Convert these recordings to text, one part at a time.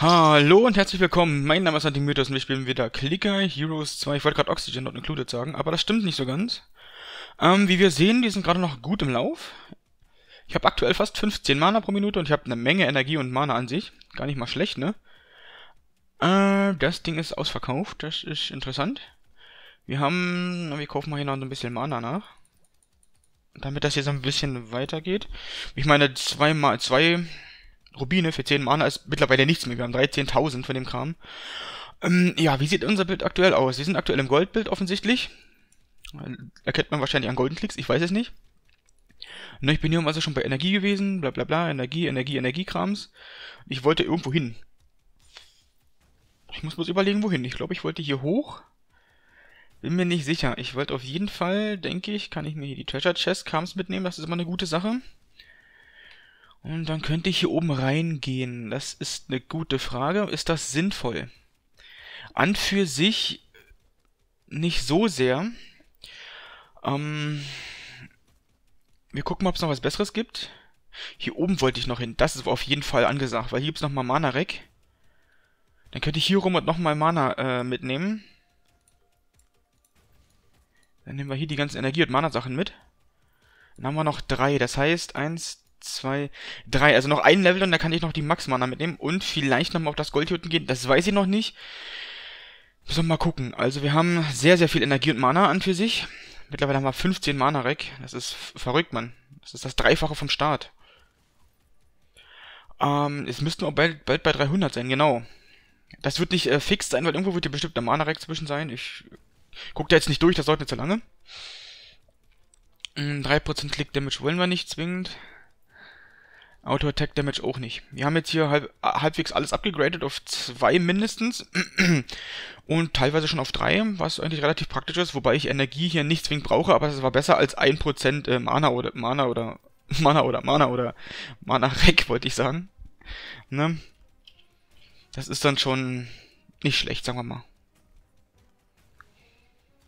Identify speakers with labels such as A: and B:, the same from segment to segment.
A: Hallo und herzlich willkommen, mein Name ist Antimythos und wir spielen wieder Clicker Heroes 2. Ich wollte gerade Oxygen Not Included sagen, aber das stimmt nicht so ganz. Ähm, wie wir sehen, die sind gerade noch gut im Lauf. Ich habe aktuell fast 15 Mana pro Minute und ich habe eine Menge Energie und Mana an sich. Gar nicht mal schlecht, ne? Äh, das Ding ist ausverkauft, das ist interessant. Wir haben... wir kaufen mal hier noch so ein bisschen Mana nach. Damit das hier so ein bisschen weitergeht. Ich meine, zwei, Mal, zwei Rubine für 10 Mana ist mittlerweile nichts mehr. Wir haben 13.000 von dem Kram. Ähm, ja, wie sieht unser Bild aktuell aus? Wir sind aktuell im Goldbild offensichtlich. Erkennt man wahrscheinlich an Golden Klicks, ich weiß es nicht. Na, ne, ich bin hier also schon bei Energie gewesen, bla bla bla, Energie, Energie, Energiekrams. Ich wollte irgendwo hin. Ich muss bloß überlegen, wohin. Ich glaube, ich wollte hier hoch. Bin mir nicht sicher. Ich wollte auf jeden Fall, denke ich, kann ich mir hier die Treasure Chest Krams mitnehmen. Das ist immer eine gute Sache. Und dann könnte ich hier oben reingehen. Das ist eine gute Frage. Ist das sinnvoll? An für sich nicht so sehr. Ähm, wir gucken mal, ob es noch was Besseres gibt. Hier oben wollte ich noch hin. Das ist auf jeden Fall angesagt, weil hier gibt es nochmal Mana-Rack. Dann könnte ich hier rum und nochmal Mana äh, mitnehmen. Dann nehmen wir hier die ganzen Energie- und Mana-Sachen mit. Dann haben wir noch drei. Das heißt, eins, zwei, drei. Also noch ein Level und da kann ich noch die Max-Mana mitnehmen und vielleicht nochmal auf das Gold gehen. Das weiß ich noch nicht. Müssen wir mal gucken. Also wir haben sehr, sehr viel Energie und Mana an für sich. Mittlerweile haben wir 15 Mana Rack. Das ist verrückt, Mann. Das ist das Dreifache vom Start. Ähm, es müssten auch bald, bald bei 300 sein, genau. Das wird nicht äh, fix sein, weil irgendwo wird hier bestimmt der Mana-Rack zwischen sein. Ich guck da jetzt nicht durch, das dauert nicht zu lange. 3% mm, Click Damage wollen wir nicht zwingend. Auto Attack Damage auch nicht. Wir haben jetzt hier halb, äh, halbwegs alles abgegradet auf 2 mindestens und teilweise schon auf 3, was eigentlich relativ praktisch ist, wobei ich Energie hier nicht zwingend brauche, aber es war besser als 1% äh, Mana oder Mana oder Mana oder Mana oder Mana Rec, wollte ich sagen. Ne? Das ist dann schon nicht schlecht, sagen wir mal.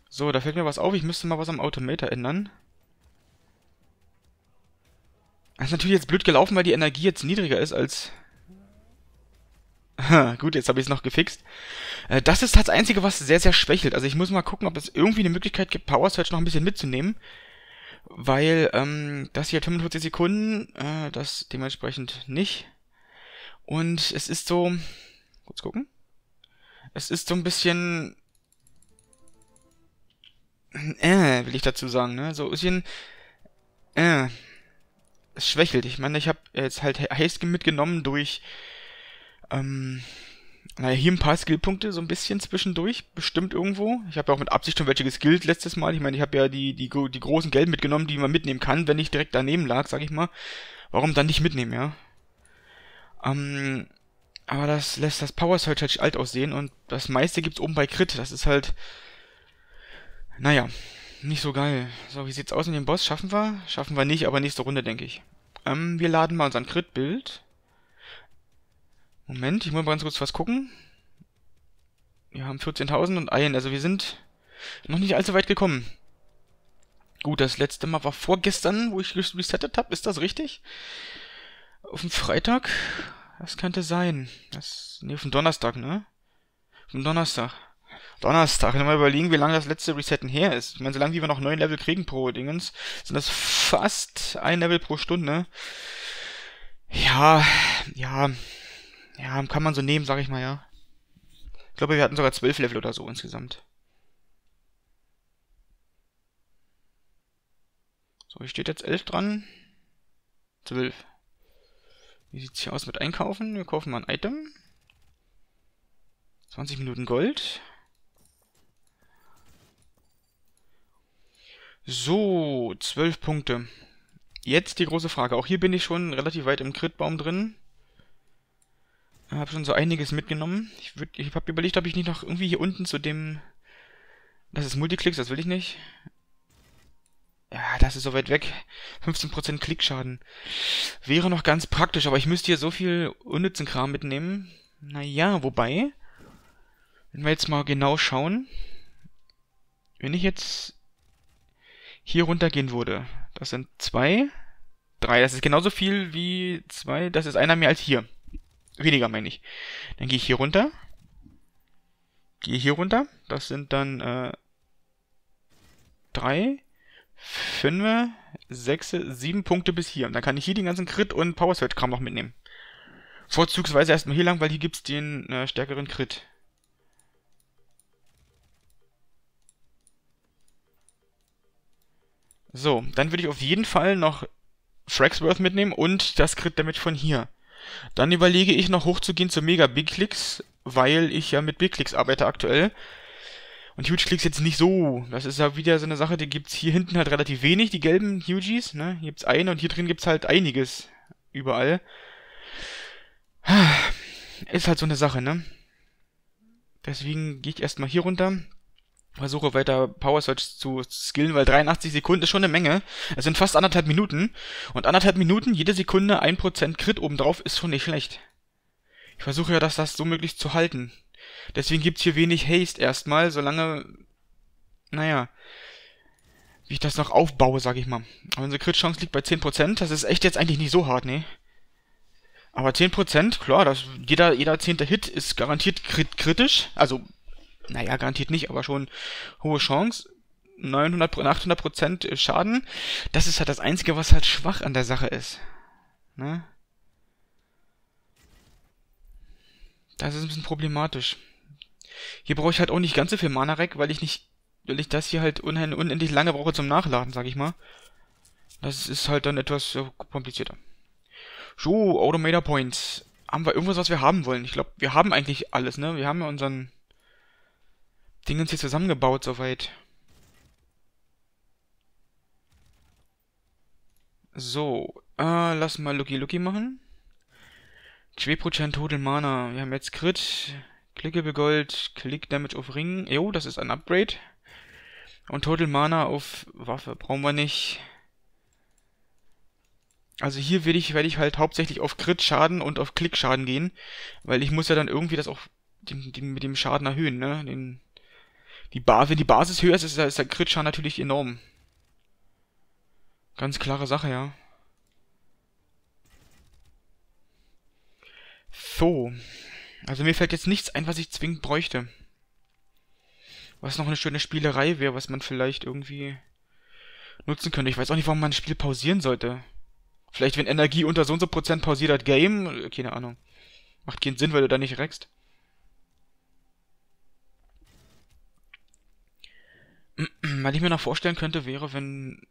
A: So, da fällt mir was auf, ich müsste mal was am Automator ändern. Das ist natürlich jetzt blöd gelaufen, weil die Energie jetzt niedriger ist als... Gut, jetzt habe ich es noch gefixt. Äh, das ist das Einzige, was sehr, sehr schwächelt. Also ich muss mal gucken, ob es irgendwie eine Möglichkeit gibt, Power Search noch ein bisschen mitzunehmen. Weil ähm, das hier hat 45 Sekunden, äh, das dementsprechend nicht. Und es ist so... Kurz gucken. Es ist so ein bisschen... Äh, will ich dazu sagen, ne? So ein bisschen... Äh es schwächelt. Ich meine, ich habe jetzt halt Haskin mitgenommen durch, ähm, naja, hier ein paar Skillpunkte so ein bisschen zwischendurch, bestimmt irgendwo. Ich habe ja auch mit Absicht schon welche geskillt letztes Mal. Ich meine, ich habe ja die, die, die großen Gelben mitgenommen, die man mitnehmen kann, wenn ich direkt daneben lag, sag ich mal. Warum dann nicht mitnehmen, ja? Ähm, aber das lässt das Power Search halt alt aussehen und das meiste gibt's oben bei Crit. Das ist halt, naja, nicht so geil. So, wie sieht's aus mit dem Boss? Schaffen wir? Schaffen wir nicht, aber nächste Runde, denke ich. Ähm, wir laden mal unseren Crit-Bild. Moment, ich muss mal ganz kurz was gucken. Wir haben 14.000 und ein, also wir sind noch nicht allzu weit gekommen. Gut, das letzte Mal war vorgestern, wo ich resettet habe, ist das richtig? Auf dem Freitag? Das könnte sein. Das, nee, auf dem Donnerstag, ne? Auf dem Donnerstag. Donnerstag. Wenn wir mal überlegen, wie lange das letzte Resetten her ist. Ich meine, solange wie wir noch neun Level kriegen pro Dingens, sind das fast ein Level pro Stunde. Ja, ja, ja, kann man so nehmen, sag ich mal, ja. Ich glaube, wir hatten sogar zwölf Level oder so insgesamt. So, hier steht jetzt elf dran. Zwölf. Wie sieht's hier aus mit Einkaufen? Wir kaufen mal ein Item. 20 Minuten Gold. So, zwölf Punkte. Jetzt die große Frage. Auch hier bin ich schon relativ weit im Critbaum drin. Habe schon so einiges mitgenommen. Ich, würd, ich habe überlegt, ob ich nicht noch irgendwie hier unten zu dem... Das ist Multiclicks, das will ich nicht. Ja, das ist so weit weg. 15% Klickschaden. Wäre noch ganz praktisch, aber ich müsste hier so viel unnützen Kram mitnehmen. Naja, wobei... Wenn wir jetzt mal genau schauen... Wenn ich jetzt hier runtergehen würde. Das sind zwei, drei. Das ist genauso viel wie zwei. Das ist einer mehr als hier. Weniger meine ich. Dann gehe ich hier runter. Gehe hier runter. Das sind dann äh, drei, fünf, sechs, sieben Punkte bis hier. Und dann kann ich hier den ganzen Crit und Power Sweat Kram noch mitnehmen. Vorzugsweise erstmal hier lang, weil hier gibt es den äh, stärkeren Crit. So, dann würde ich auf jeden Fall noch Fragsworth mitnehmen und das Crit Damage von hier. Dann überlege ich noch hochzugehen zu Mega Big Clicks, weil ich ja mit Big Clicks arbeite aktuell. Und Huge Clicks jetzt nicht so. Das ist ja wieder so eine Sache, die gibt's hier hinten halt relativ wenig, die gelben Hugies, ne? Hier gibt's eine und hier drin gibt's halt einiges. Überall. Ah, ist halt so eine Sache, ne? Deswegen gehe ich erstmal hier runter versuche weiter Power Search zu skillen, weil 83 Sekunden ist schon eine Menge. Es sind fast anderthalb Minuten. Und anderthalb Minuten, jede Sekunde 1% Crit obendrauf, ist schon nicht schlecht. Ich versuche ja, dass das so möglich zu halten. Deswegen gibt's hier wenig Haste erstmal, solange, naja, wie ich das noch aufbaue, sag ich mal. Aber unsere Crit-Chance liegt bei 10%, das ist echt jetzt eigentlich nicht so hart, ne? Aber 10%, klar, das, jeder, jeder zehnte Hit ist garantiert krit kritisch, also naja, garantiert nicht, aber schon hohe Chance. 900, 800 Schaden. Das ist halt das Einzige, was halt schwach an der Sache ist. Ne? Das ist ein bisschen problematisch. Hier brauche ich halt auch nicht ganz so viel Mana Rack, weil ich nicht, weil ich das hier halt unendlich lange brauche zum Nachladen, sag ich mal. Das ist halt dann etwas äh, komplizierter. So, Automator Points. Haben wir irgendwas, was wir haben wollen? Ich glaube, wir haben eigentlich alles, ne? Wir haben ja unseren Dingens hier zusammengebaut soweit. So, äh, lass mal Lucky Lucky machen. 2% Total Mana. Wir haben jetzt Crit, Clickable Gold, Click Damage auf Ring. Jo, das ist ein Upgrade. Und Total Mana auf Waffe brauchen wir nicht. Also hier werde ich, werde ich halt hauptsächlich auf Crit-Schaden und auf Klick-Schaden gehen, weil ich muss ja dann irgendwie das auch den, den, mit dem Schaden erhöhen, ne? Den, die ba wenn die Basis höher ist, ist der, ist der crit natürlich enorm. Ganz klare Sache, ja. So. Also mir fällt jetzt nichts ein, was ich zwingend bräuchte. Was noch eine schöne Spielerei wäre, was man vielleicht irgendwie nutzen könnte. Ich weiß auch nicht, warum man ein Spiel pausieren sollte. Vielleicht, wenn Energie unter so und so Prozent pausiert hat, Game? Äh, keine Ahnung. Macht keinen Sinn, weil du da nicht reckst. Was ich mir noch vorstellen könnte, wäre, wenn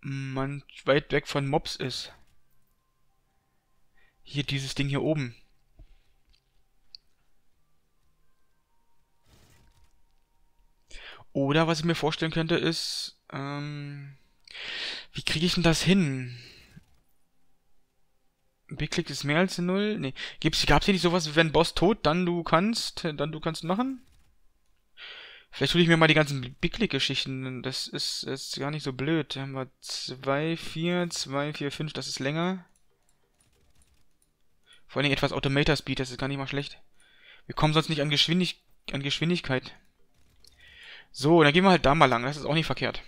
A: man weit weg von Mobs ist. Hier dieses Ding hier oben. Oder was ich mir vorstellen könnte ist, ähm, wie kriege ich denn das hin? Big ist mehr als 0? Nee. gab's hier nicht sowas, wenn Boss tot, dann du kannst, dann du kannst machen? Vielleicht hole ich mir mal die ganzen Big-Click-Geschichten. Das ist ist gar nicht so blöd. Da haben wir 2, 4, 2, 4, 5. Das ist länger. Vor allem etwas Automator-Speed. Das ist gar nicht mal schlecht. Wir kommen sonst nicht an, Geschwindig an Geschwindigkeit. So, dann gehen wir halt da mal lang. Das ist auch nicht verkehrt.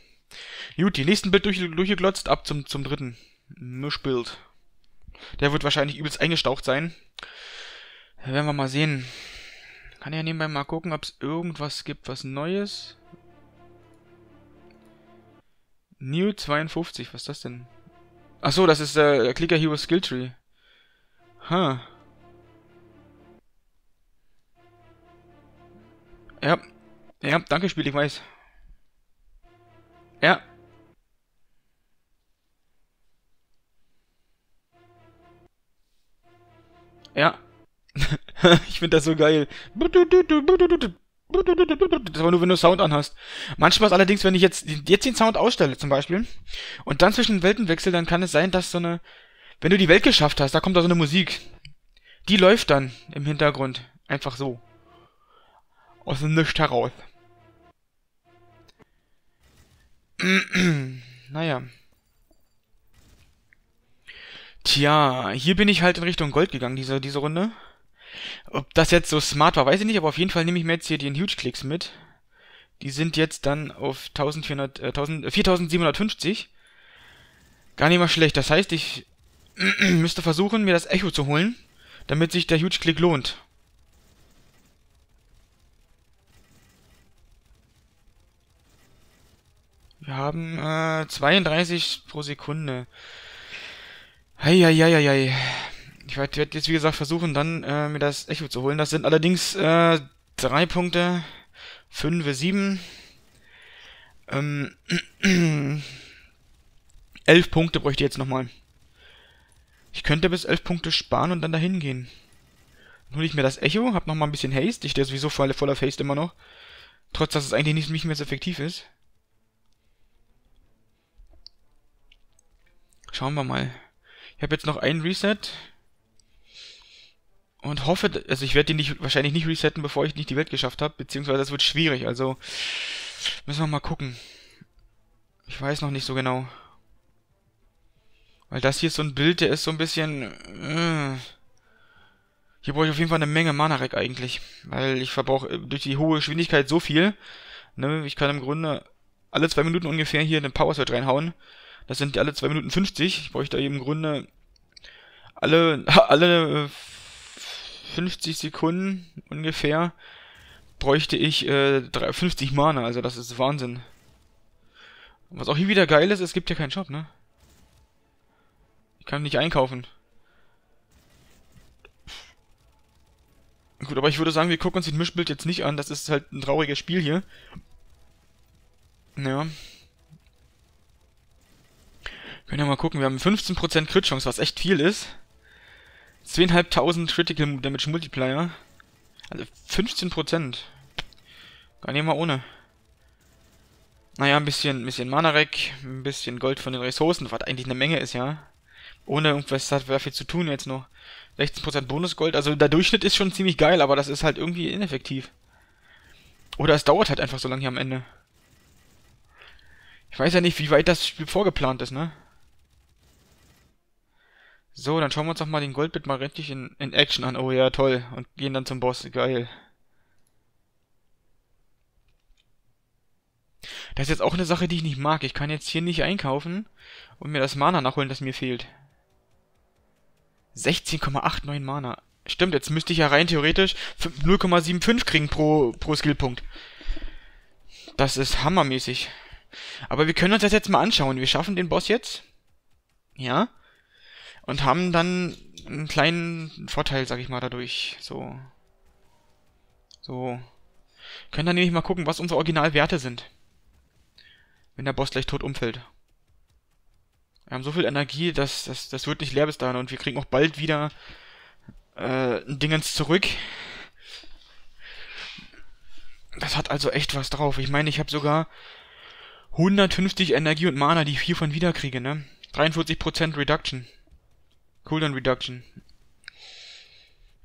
A: Gut, die nächsten Bild durch, durchgeglotzt. Ab zum, zum dritten. Mischbild. Der wird wahrscheinlich übelst eingestaucht sein. Da werden wir mal sehen. Kann ja nebenbei mal gucken, ob es irgendwas gibt, was Neues. New 52, was ist das denn? Achso, das ist äh, Clicker Hero Skill Tree. Huh. Ja. Ja, danke Spiel, ich weiß. Ja. Ja. ich finde das so geil. Das war nur, wenn du Sound anhast. Manchmal ist allerdings, wenn ich jetzt, jetzt den Sound ausstelle zum Beispiel und dann zwischen den Welten wechsle, dann kann es sein, dass so eine, wenn du die Welt geschafft hast, da kommt da so eine Musik. Die läuft dann im Hintergrund. Einfach so. Aus dem Nichts heraus. naja. Tja, hier bin ich halt in Richtung Gold gegangen, diese, diese Runde. Ob das jetzt so smart war, weiß ich nicht, aber auf jeden Fall nehme ich mir jetzt hier den Huge-Klicks mit. Die sind jetzt dann auf 1400, äh, 1000, 4750. Äh, Gar nicht mal schlecht. Das heißt, ich müsste versuchen, mir das Echo zu holen, damit sich der Huge-Click lohnt. Wir haben äh, 32 pro Sekunde. Heieieiei. Hei, hei, hei. Ich werde jetzt, wie gesagt, versuchen, dann äh, mir das Echo zu holen. Das sind allerdings äh, drei Punkte. Fünf, sieben. Ähm, elf Punkte bräuchte ich jetzt nochmal. Ich könnte bis elf Punkte sparen und dann dahin gehen. Dann hole ich mir das Echo, hab nochmal ein bisschen Haste. Ich stehe sowieso voll, auf Haste immer noch. Trotz, dass es eigentlich nicht, nicht mehr so effektiv ist. Schauen wir mal. Ich habe jetzt noch einen Reset und hoffe, also ich werde die nicht, wahrscheinlich nicht resetten, bevor ich nicht die Welt geschafft habe, beziehungsweise das wird schwierig, also müssen wir mal gucken. Ich weiß noch nicht so genau. Weil das hier ist so ein Bild, der ist so ein bisschen... Äh, hier brauche ich auf jeden Fall eine Menge Manarek eigentlich, weil ich verbrauche äh, durch die hohe Geschwindigkeit so viel. Ne, ich kann im Grunde alle zwei Minuten ungefähr hier eine Power Sword reinhauen. Das sind alle zwei Minuten 50. Ich bräuchte im Grunde alle, alle 50 Sekunden ungefähr bräuchte ich äh, 50 Mana, also das ist Wahnsinn. Was auch hier wieder geil ist, es gibt ja keinen Shop, ne? Ich kann nicht einkaufen. Gut, aber ich würde sagen, wir gucken uns das Mischbild jetzt nicht an. Das ist halt ein trauriges Spiel hier. Naja. Können ja mal gucken. Wir haben 15% Crit-Chance, was echt viel ist. 2500 Critical Damage Multiplier. Also 15%. Gar nicht mal ohne. Naja, ein bisschen, ein bisschen Mana-Rack, ein bisschen Gold von den Ressourcen, was eigentlich eine Menge ist, ja. Ohne irgendwas hat viel zu tun jetzt noch. 16% Bonusgold, also der Durchschnitt ist schon ziemlich geil, aber das ist halt irgendwie ineffektiv. Oder es dauert halt einfach so lange hier am Ende. Ich weiß ja nicht, wie weit das Spiel vorgeplant ist, ne? So, dann schauen wir uns doch mal den Goldbit mal richtig in, in Action an. Oh ja, toll. Und gehen dann zum Boss. Geil. Das ist jetzt auch eine Sache, die ich nicht mag. Ich kann jetzt hier nicht einkaufen und mir das Mana nachholen, das mir fehlt. 16,89 Mana. Stimmt, jetzt müsste ich ja rein theoretisch 0,75 kriegen pro, pro Skillpunkt. Das ist hammermäßig. Aber wir können uns das jetzt mal anschauen. Wir schaffen den Boss jetzt. Ja. Und haben dann einen kleinen Vorteil, sag ich mal, dadurch. So. So. Können dann nämlich mal gucken, was unsere Originalwerte sind. Wenn der Boss gleich tot umfällt. Wir haben so viel Energie, dass das, das wird nicht leer bis dahin. Und wir kriegen auch bald wieder äh, ein Dingens zurück. Das hat also echt was drauf. Ich meine, ich habe sogar 150 Energie und Mana, die ich hiervon wiederkriege, ne? 43% Reduction. Cooldown Reduction.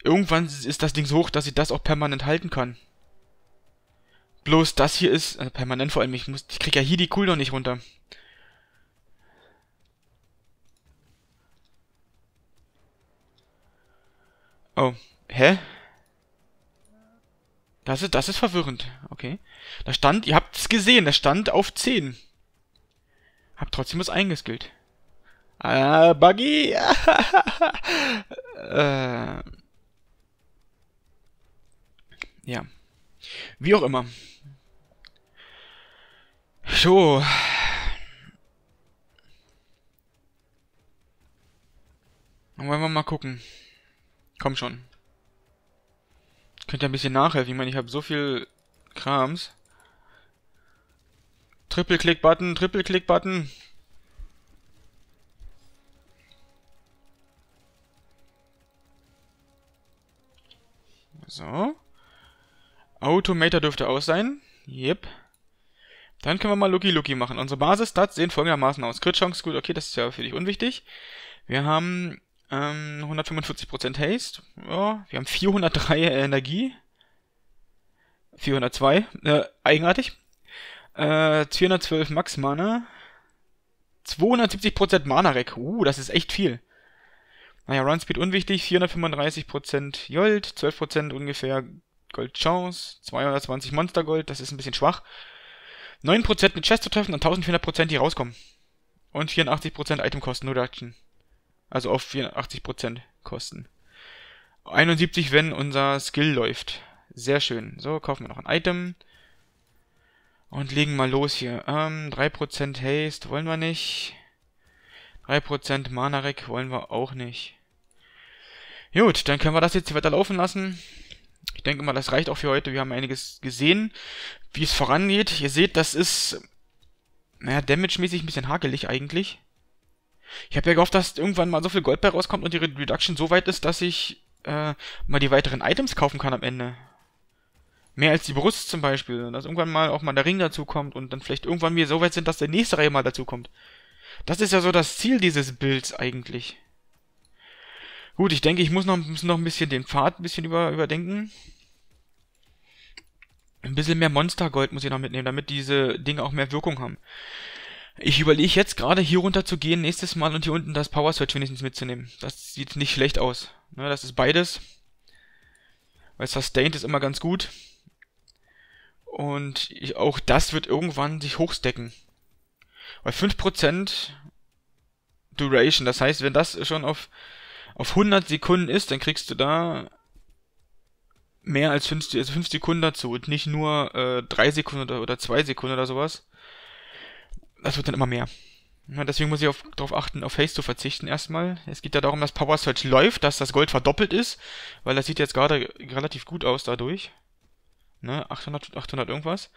A: Irgendwann ist das Ding so hoch, dass ich das auch permanent halten kann. Bloß das hier ist, also permanent vor allem, ich, muss, ich krieg ja hier die Cooldown nicht runter. Oh, hä? Das ist, das ist verwirrend. Okay. Da stand, ihr habt's gesehen, da stand auf 10. Hab trotzdem was eingeskillt. Ah, Buggy! äh, ja. Wie auch immer. So. Wollen wir mal gucken. Komm schon. Könnt ihr ein bisschen nachhelfen? Ich meine, ich habe so viel Krams. Triple-Click-Button, Triple-Click-Button. So. Automator dürfte aus sein. Yep. Dann können wir mal Lucky Lucky machen. Unsere Basis-Stats sehen folgendermaßen aus. Crit Chance, gut, okay, das ist ja für dich unwichtig. Wir haben ähm, 145% Haste. Ja, wir haben 403 Energie. 402, äh, eigenartig. Äh, 412 Max Mana. 270% Mana rack Uh, das ist echt viel. Naja, Run Speed unwichtig, 435% Jolt, 12% ungefähr Gold Chance, 220 Monstergold, das ist ein bisschen schwach. 9% eine Chest zu treffen und 1400% die rauskommen. Und 84% Itemkosten Reduction. Also auf 84% Kosten. 71, wenn unser Skill läuft. Sehr schön. So, kaufen wir noch ein Item. Und legen mal los hier. Ähm, 3% Haste wollen wir nicht. 3% Mana Rec wollen wir auch nicht. Gut, dann können wir das jetzt hier weiter laufen lassen. Ich denke mal, das reicht auch für heute. Wir haben einiges gesehen, wie es vorangeht. Ihr seht, das ist, naja, damage-mäßig ein bisschen hakelig eigentlich. Ich habe ja gehofft, dass irgendwann mal so viel Gold bei rauskommt und die Reduction so weit ist, dass ich äh, mal die weiteren Items kaufen kann am Ende. Mehr als die Brust zum Beispiel. Dass irgendwann mal auch mal der Ring dazukommt und dann vielleicht irgendwann wir so weit sind, dass der nächste Reihe mal dazukommt. Das ist ja so das Ziel dieses Builds eigentlich. Gut, ich denke, ich muss noch, muss noch ein bisschen den Pfad ein bisschen über, überdenken. Ein bisschen mehr Monstergold muss ich noch mitnehmen, damit diese Dinge auch mehr Wirkung haben. Ich überlege jetzt gerade hier runter zu gehen nächstes Mal und hier unten das Power Search wenigstens mitzunehmen. Das sieht nicht schlecht aus. Ne, das ist beides. Weil Sustained ist immer ganz gut. Und ich, auch das wird irgendwann sich hochstecken. Weil 5% Duration, das heißt, wenn das schon auf auf 100 Sekunden ist, dann kriegst du da mehr als 5, also 5 Sekunden dazu und nicht nur äh, 3 Sekunden oder 2 Sekunden oder sowas. Das wird dann immer mehr. Ja, deswegen muss ich auf, darauf achten, auf Haste zu verzichten erstmal. Es geht ja darum, dass Power Search läuft, dass das Gold verdoppelt ist, weil das sieht jetzt gerade relativ gut aus dadurch. Ne, 800, 800 irgendwas.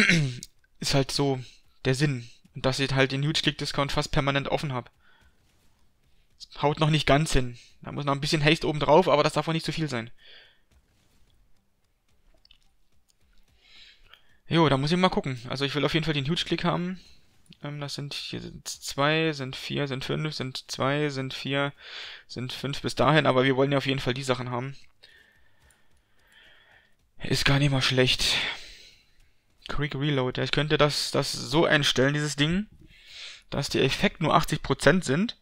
A: ist halt so der Sinn, dass ich halt den Huge Click Discount fast permanent offen habe haut noch nicht ganz hin. Da muss noch ein bisschen Haste oben drauf, aber das darf auch nicht zu viel sein. Jo, da muss ich mal gucken. Also ich will auf jeden Fall den Huge-Click haben. Ähm, das sind hier sind zwei, sind vier, sind fünf, sind zwei, sind vier, sind fünf bis dahin, aber wir wollen ja auf jeden Fall die Sachen haben. Ist gar nicht mal schlecht. Quick Reload. Ja, ich könnte das, das so einstellen, dieses Ding, dass die Effekt nur 80% sind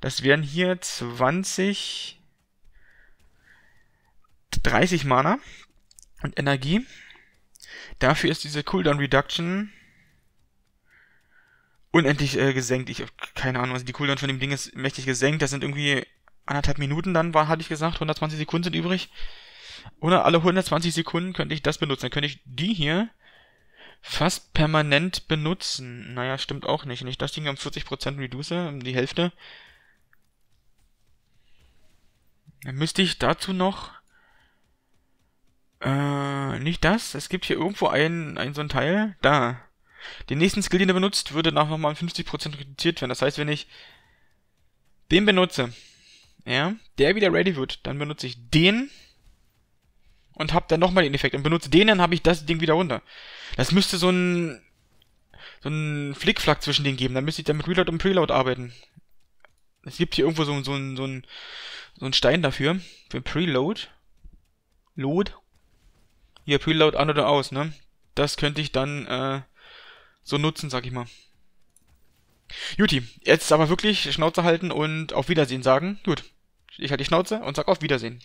A: das wären hier 20, 30 Mana und Energie. Dafür ist diese Cooldown Reduction unendlich äh, gesenkt. Ich habe keine Ahnung, also die Cooldown von dem Ding ist mächtig gesenkt. Das sind irgendwie anderthalb Minuten dann, war, hatte ich gesagt. 120 Sekunden sind übrig. Oder alle 120 Sekunden könnte ich das benutzen. Dann könnte ich die hier fast permanent benutzen. Naja, stimmt auch nicht. Wenn ich das Ding um 40% reduce, um die Hälfte, dann müsste ich dazu noch... Äh, nicht das. Es gibt hier irgendwo einen, einen so ein Teil. Da. Den nächsten Skill, den er benutzt, würde nach nochmal 50% reduziert werden. Das heißt, wenn ich den benutze, ja, der wieder ready wird, dann benutze ich den und habe dann nochmal den Effekt und benutze den, dann habe ich das Ding wieder runter. Das müsste so ein so ein Flickflack zwischen denen geben. Dann müsste ich dann mit Reload und Preload arbeiten. Es gibt hier irgendwo so, so, so, so ein so einen Stein dafür. Für Preload. Load. Hier, Preload an oder aus, ne? Das könnte ich dann äh, so nutzen, sag ich mal. Juti, jetzt aber wirklich Schnauze halten und auf Wiedersehen sagen. Gut, ich halte die Schnauze und sag auf Wiedersehen.